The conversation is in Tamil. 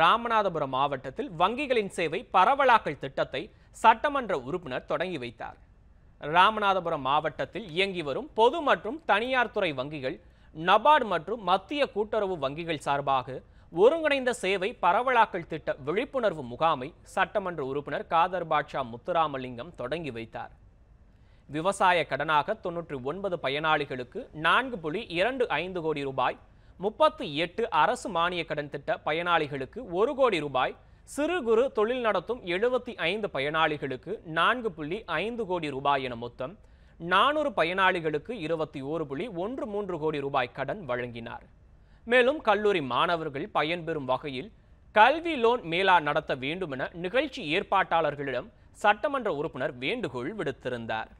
ராமநாதபுரம் மாவட்டத்தில் வங்கிகளின் சேவை பரவலாக்கல் திட்டத்தை சட்டமன்ற உறுப்பினர் தொடங்கி வைத்தார் ராமநாதபுரம் மாவட்டத்தில் இயங்கி வரும் பொது மற்றும் தனியார் துறை வங்கிகள் நபார்டு மற்றும் மத்திய கூட்டுறவு வங்கிகள் சார்பாக ஒருங்கிணைந்த சேவை பரவலாக்கல் திட்ட விழிப்புணர்வு முகாமை சட்டமன்ற உறுப்பினர் காதர் பாட்ஷா முத்துராமலிங்கம் தொடங்கி வைத்தார் விவசாய கடனாக தொன்னூற்றி ஒன்பது பயனாளிகளுக்கு நான்கு புள்ளி இரண்டு ஐந்து கோடி ரூபாய் முப்பத்தி எட்டு அரசு மானிய கடன் திட்ட பயனாளிகளுக்கு ஒரு கோடி ரூபாய் சிறு குறு தொழில் நடத்தும் எழுபத்தி ஐந்து பயனாளிகளுக்கு நான்கு புள்ளி ஐந்து கோடி ரூபாய் என மொத்தம் நானூறு பயனாளிகளுக்கு இருபத்தி ஓரு புள்ளி ஒன்று மூன்று கோடி ரூபாய் கடன் வழங்கினார் மேலும் கல்லூரி மாணவர்கள் பயன்பெறும் வகையில் கல்வி லோன் மேலா நடத்த வேண்டுமென நிகழ்ச்சி ஏற்பாட்டாளர்களிடம் சட்டமன்ற உறுப்பினர் வேண்டுகோள் விடுத்திருந்தார்